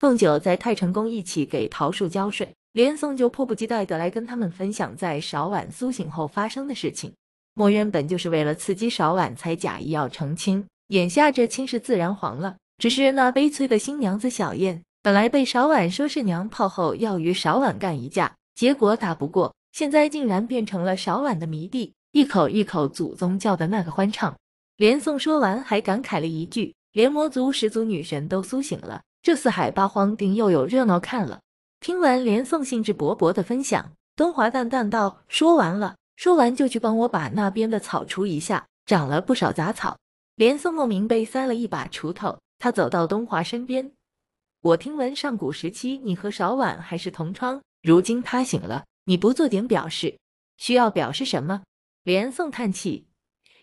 凤九在太晨宫一起给桃树浇水，连宋就迫不及待的来跟他们分享在少婉苏醒后发生的事情。墨渊本就是为了刺激少婉才假意要成亲，眼下这亲事自然黄了。只是那悲催的新娘子小燕，本来被少婉说是娘炮后要与少婉干一架，结果打不过，现在竟然变成了少婉的迷弟，一口一口祖宗叫的那个欢畅。连宋说完还感慨了一句：“连魔族始祖女神都苏醒了。”这四海八荒定又有热闹看了。听完连宋兴致勃勃的分享，东华淡淡道：“说完了，说完就去帮我把那边的草除一下，长了不少杂草。”连宋莫名被塞了一把锄头，他走到东华身边：“我听闻上古时期你和少婉还是同窗，如今他醒了，你不做点表示，需要表示什么？”连宋叹气：“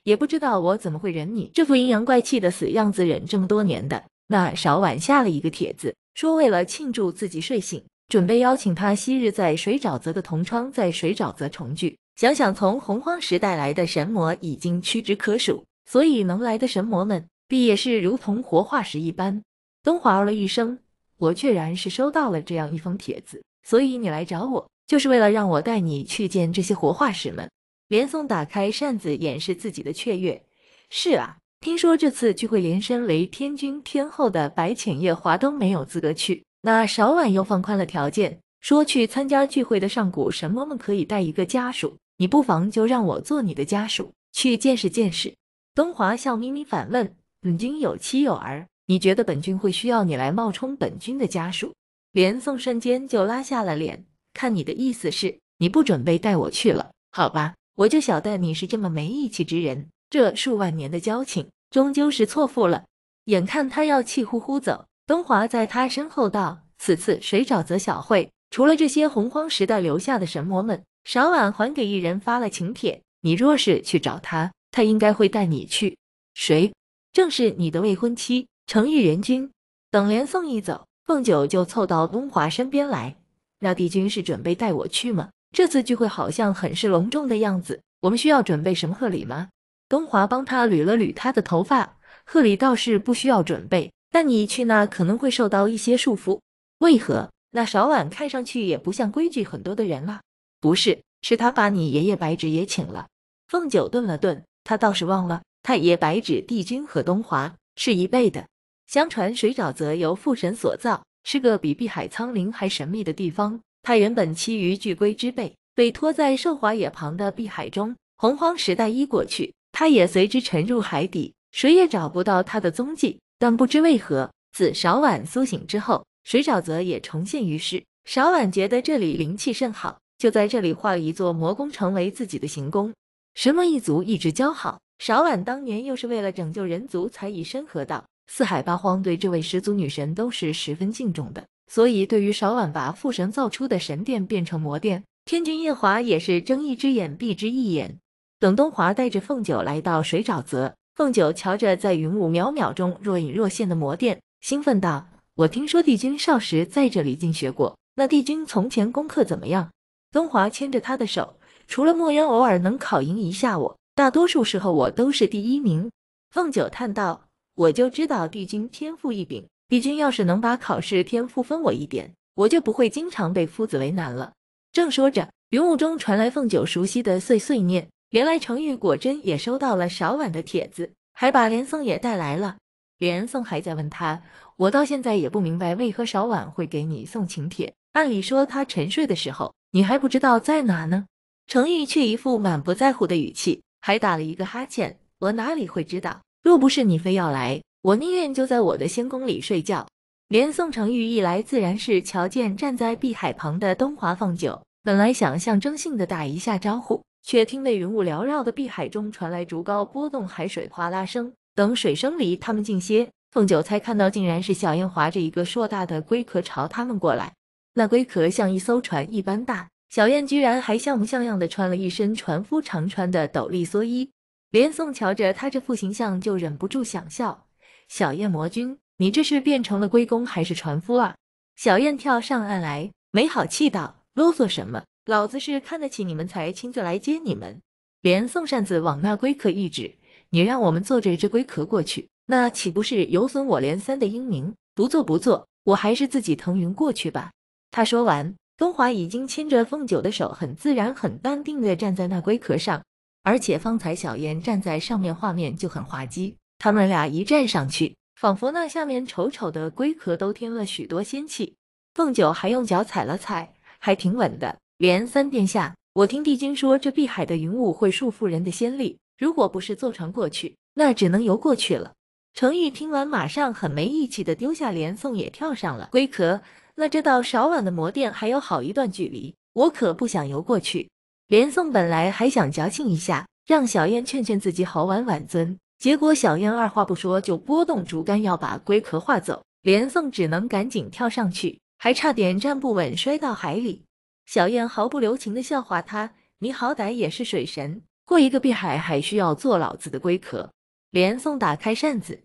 也不知道我怎么会忍你这副阴阳怪气的死样子，忍这么多年的。”那少晚下了一个帖子，说为了庆祝自己睡醒，准备邀请他昔日在水沼泽的同窗在水沼泽重聚。想想从洪荒时代来的神魔已经屈指可数，所以能来的神魔们必也是如同活化石一般。东华儿了一声，我确然是收到了这样一封帖子，所以你来找我，就是为了让我带你去见这些活化石们。连宋打开扇子，掩饰自己的雀跃。是啊。听说这次聚会连身为天君天后的白浅夜华都没有资格去，那少晚又放宽了条件，说去参加聚会的上古神魔们可以带一个家属，你不妨就让我做你的家属去见识见识。东华笑眯眯反问：“本君有妻有儿，你觉得本君会需要你来冒充本君的家属？”连宋瞬间就拉下了脸，看你的意思是你不准备带我去了？好吧，我就晓得你是这么没义气之人。这数万年的交情终究是错付了。眼看他要气呼呼走，东华在他身后道：“此次谁找泽小慧？除了这些洪荒时代留下的神魔们，少晚还给一人发了请帖。你若是去找他，他应该会带你去。谁？正是你的未婚妻，成玉人君。”等连宋一走，凤九就凑到东华身边来：“那帝君是准备带我去吗？这次聚会好像很是隆重的样子，我们需要准备什么贺礼吗？”东华帮他捋了捋他的头发，贺礼倒是不需要准备，但你去那可能会受到一些束缚。为何？那少婉看上去也不像规矩很多的人啊。不是，是他把你爷爷白芷也请了。凤九顿了顿，他倒是忘了，太爷白芷帝君和东华是一辈的。相传水沼泽由父神所造，是个比碧海苍灵还神秘的地方。他原本栖于巨龟之背，被托在寿华野旁的碧海中。洪荒时代一过去。他也随之沉入海底，谁也找不到他的踪迹。但不知为何，自少婉苏醒之后，水沼泽也重现于世。少婉觉得这里灵气甚好，就在这里了一座魔宫，成为自己的行宫。神魔一族一直交好，少婉当年又是为了拯救人族才以身合道，四海八荒对这位始祖女神都是十分敬重的。所以，对于少婉把父神造出的神殿变成魔殿，天君夜华也是睁一只眼闭一只眼。冷东华带着凤九来到水沼泽，凤九瞧着在云雾渺渺中若隐若现的魔殿，兴奋道：“我听说帝君少时在这里进学过，那帝君从前功课怎么样？”东华牵着他的手，除了墨渊偶尔能考赢一下我，大多数时候我都是第一名。凤九叹道：“我就知道帝君天赋异禀，帝君要是能把考试天赋分我一点，我就不会经常被夫子为难了。”正说着，云雾中传来凤九熟悉的碎碎念。原来程玉果真也收到了少婉的帖子，还把连宋也带来了。连宋还在问他：“我到现在也不明白，为何少婉会给你送请帖？按理说他沉睡的时候，你还不知道在哪呢。”程玉却一副满不在乎的语气，还打了一个哈欠：“我哪里会知道？若不是你非要来，我宁愿就在我的仙宫里睡觉。”连宋程玉一来，自然是瞧见站在碧海旁的东华凤九，本来想象征性的打一下招呼。却听得云雾缭绕的碧海中传来竹篙拨动海水哗啦声，等水声离他们近些，凤九才看到，竟然是小燕划着一个硕大的龟壳朝他们过来。那龟壳像一艘船一般大，小燕居然还像模像样的穿了一身船夫常穿的斗笠蓑衣。连宋瞧着他这副形象，就忍不住想笑。小燕魔君，你这是变成了龟公还是船夫啊？小燕跳上岸来，没好气道：“啰嗦什么？”老子是看得起你们才亲自来接你们。连送扇子往那龟壳一指，你让我们坐着这龟壳过去，那岂不是有损我连三的英名？不坐不坐，我还是自己腾云过去吧。他说完，东华已经牵着凤九的手，很自然、很淡定地站在那龟壳上，而且方才小燕站在上面，画面就很滑稽。他们俩一站上去，仿佛那下面丑丑的龟壳都添了许多仙气。凤九还用脚踩了踩，还挺稳的。连三殿下，我听帝君说这碧海的云雾会束缚人的仙力，如果不是坐船过去，那只能游过去了。程昱听完，马上很没义气的丢下连宋，也跳上了龟壳。那这道少网的魔殿还有好一段距离，我可不想游过去。连宋本来还想矫情一下，让小燕劝劝自己好晚晚尊，结果小燕二话不说就拨动竹竿要把龟壳划走，连宋只能赶紧跳上去，还差点站不稳摔到海里。小燕毫不留情的笑话他：“你好歹也是水神，过一个碧海还需要做老子的龟壳？”连宋打开扇子，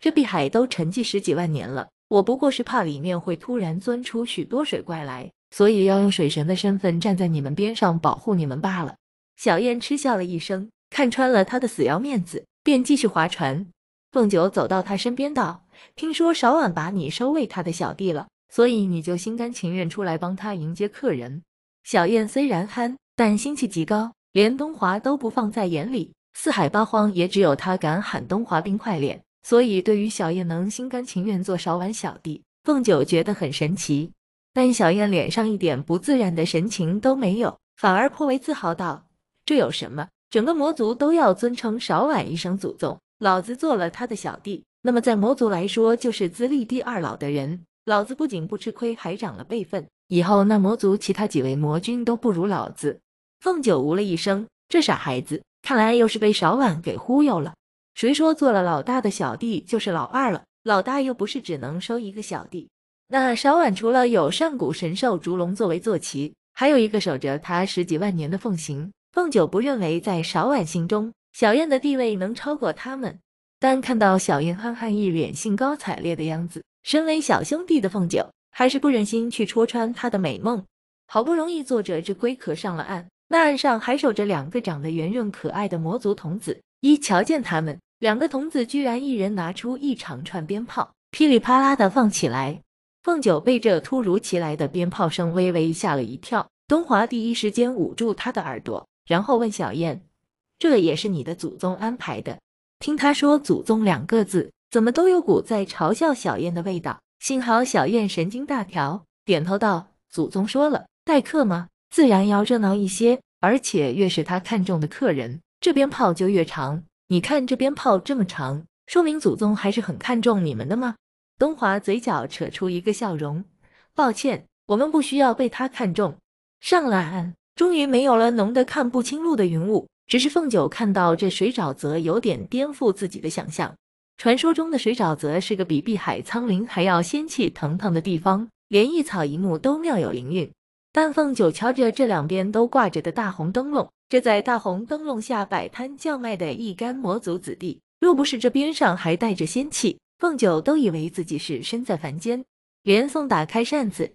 这碧海都沉寂十几万年了，我不过是怕里面会突然钻出许多水怪来，所以要用水神的身份站在你们边上保护你们罢了。”小燕嗤笑了一声，看穿了他的死要面子，便继续划船。凤九走到他身边道：“听说少婉把你收为他的小弟了。”所以你就心甘情愿出来帮他迎接客人。小燕虽然憨，但心气极高，连东华都不放在眼里。四海八荒也只有他敢喊东华冰块脸。所以对于小燕能心甘情愿做少婉小弟，凤九觉得很神奇。但小燕脸上一点不自然的神情都没有，反而颇为自豪道：“这有什么？整个魔族都要尊称少婉一声祖宗，老子做了他的小弟，那么在魔族来说就是资历第二老的人。”老子不仅不吃亏，还长了辈分。以后那魔族其他几位魔君都不如老子。凤九呜了一声，这傻孩子，看来又是被勺婉给忽悠了。谁说做了老大的小弟就是老二了？老大又不是只能收一个小弟。那勺婉除了有上古神兽烛龙作为坐骑，还有一个守着他十几万年的凤行。凤九不认为在勺婉心中，小燕的地位能超过他们。但看到小燕憨憨一脸兴高采烈的样子。身为小兄弟的凤九，还是不忍心去戳穿他的美梦。好不容易坐着这龟壳上了岸，那岸上还守着两个长得圆润可爱的魔族童子。一瞧见他们，两个童子居然一人拿出一长串鞭炮，噼里啪啦的放起来。凤九被这突如其来的鞭炮声微微吓了一跳，东华第一时间捂住他的耳朵，然后问小燕：“这也是你的祖宗安排的？”听他说“祖宗”两个字。怎么都有股在嘲笑小燕的味道。幸好小燕神经大条，点头道：“祖宗说了，待客嘛，自然要热闹一些。而且越是他看中的客人，这鞭炮就越长。你看这鞭炮这么长，说明祖宗还是很看重你们的吗？”东华嘴角扯出一个笑容：“抱歉，我们不需要被他看中。”上了岸，终于没有了浓得看不清路的云雾。只是凤九看到这水沼泽，有点颠覆自己的想象。传说中的水沼泽是个比碧海苍林还要仙气腾腾的地方，连一草一木都妙有灵韵。但凤九瞧着这两边都挂着的大红灯笼，这在大红灯笼下摆摊叫卖的一干魔族子弟，若不是这边上还带着仙气，凤九都以为自己是身在凡间。连宋打开扇子，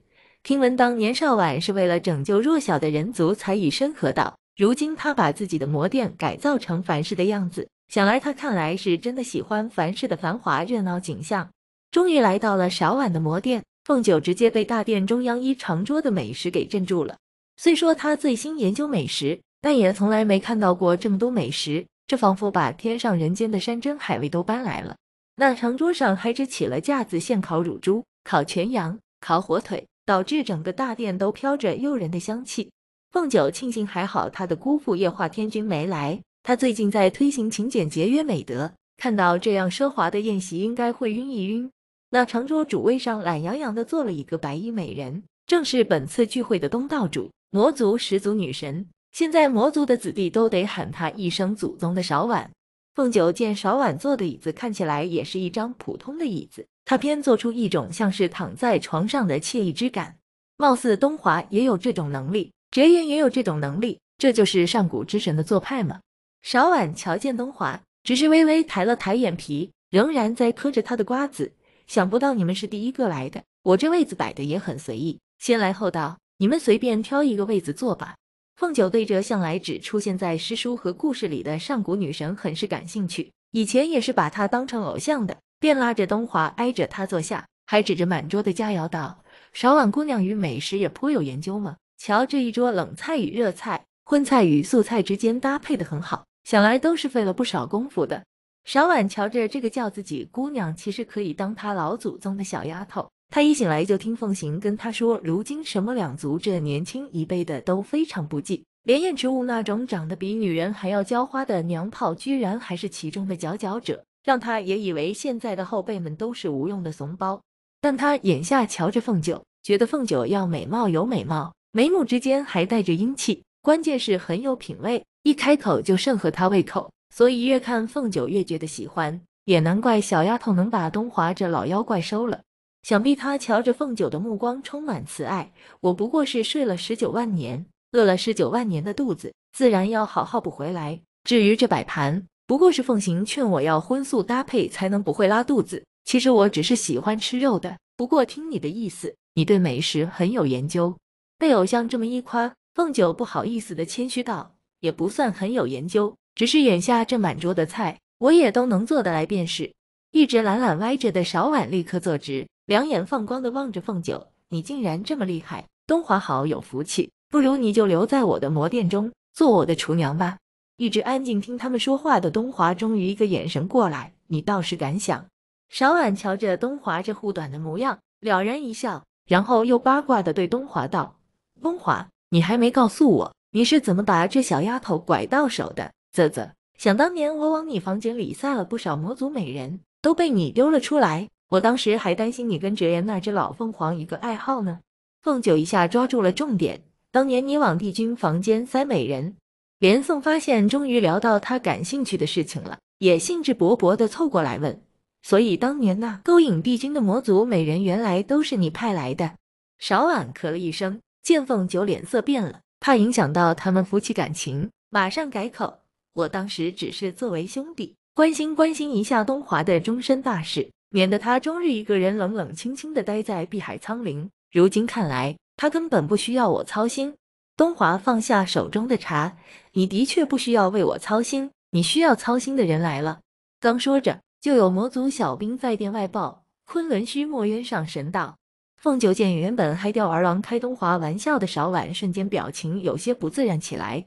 听闻当年少婉是为了拯救弱小的人族才以身合道，如今他把自己的魔殿改造成凡世的样子。想来他看来是真的喜欢凡世的繁华热闹景象。终于来到了少婉的魔殿，凤九直接被大殿中央一长桌的美食给镇住了。虽说他醉心研究美食，但也从来没看到过这么多美食，这仿佛把天上人间的山珍海味都搬来了。那长桌上还支起了架子，现烤乳猪、烤全羊、烤火腿，导致整个大殿都飘着诱人的香气。凤九庆幸还好他的姑父夜化天君没来。他最近在推行勤俭节约美德，看到这样奢华的宴席应该会晕一晕。那长桌主位上懒洋洋的坐了一个白衣美人，正是本次聚会的东道主，魔族始祖女神。现在魔族的子弟都得喊她一声祖宗的勺婉。凤九见勺婉坐的椅子看起来也是一张普通的椅子，她偏做出一种像是躺在床上的惬意之感。貌似东华也有这种能力，哲言也有这种能力，这就是上古之神的做派吗？少婉瞧见东华，只是微微抬了抬眼皮，仍然在嗑着他的瓜子。想不到你们是第一个来的，我这位子摆的也很随意，先来后到，你们随便挑一个位子坐吧。凤九对着向来只出现在诗书和故事里的上古女神很是感兴趣，以前也是把她当成偶像的，便拉着东华挨着她坐下，还指着满桌的佳肴道：“少婉姑娘与美食也颇有研究嘛，瞧这一桌冷菜与热菜，荤菜与素菜之间搭配的很好。”想来都是费了不少功夫的。少婉瞧着这个叫自己姑娘，其实可以当她老祖宗的小丫头。她一醒来就听凤行跟她说，如今什么两族这年轻一辈的都非常不济，连燕植物那种长得比女人还要娇花的娘炮，居然还是其中的佼佼者，让她也以为现在的后辈们都是无用的怂包。但她眼下瞧着凤九，觉得凤九要美貌有美貌，眉目之间还带着英气，关键是很有品味。一开口就甚合他胃口，所以越看凤九越觉得喜欢，也难怪小丫头能把东华这老妖怪收了。想必他瞧着凤九的目光充满慈爱。我不过是睡了十九万年，饿了十九万年的肚子，自然要好好补回来。至于这摆盘，不过是凤行劝我要荤素搭配才能不会拉肚子。其实我只是喜欢吃肉的，不过听你的意思，你对美食很有研究。被偶像这么一夸，凤九不好意思的谦虚道。也不算很有研究，只是眼下这满桌的菜，我也都能做得来便是。一直懒懒歪着的勺碗立刻坐直，两眼放光的望着凤九，你竟然这么厉害，东华好有福气，不如你就留在我的魔殿中做我的厨娘吧。一直安静听他们说话的东华终于一个眼神过来，你倒是敢想。勺碗瞧着东华这护短的模样，了然一笑，然后又八卦的对东华道：“东华，你还没告诉我。”你是怎么把这小丫头拐到手的？啧啧，想当年我往你房间里塞了不少魔族美人，都被你丢了出来。我当时还担心你跟哲言那只老凤凰一个爱好呢。凤九一下抓住了重点，当年你往帝君房间塞美人，连宋发现终于聊到他感兴趣的事情了，也兴致勃勃地凑过来问。所以当年那勾引帝君的魔族美人，原来都是你派来的。少婉咳了一声，见凤九脸色变了。怕影响到他们夫妻感情，马上改口。我当时只是作为兄弟关心关心一下东华的终身大事，免得他终日一个人冷冷清清的待在碧海苍林。如今看来，他根本不需要我操心。东华放下手中的茶，你的确不需要为我操心。你需要操心的人来了。刚说着，就有魔族小兵在殿外报：昆仑虚墨渊上神道。凤九见原本嗨吊儿郎开东华玩笑的少婉，瞬间表情有些不自然起来。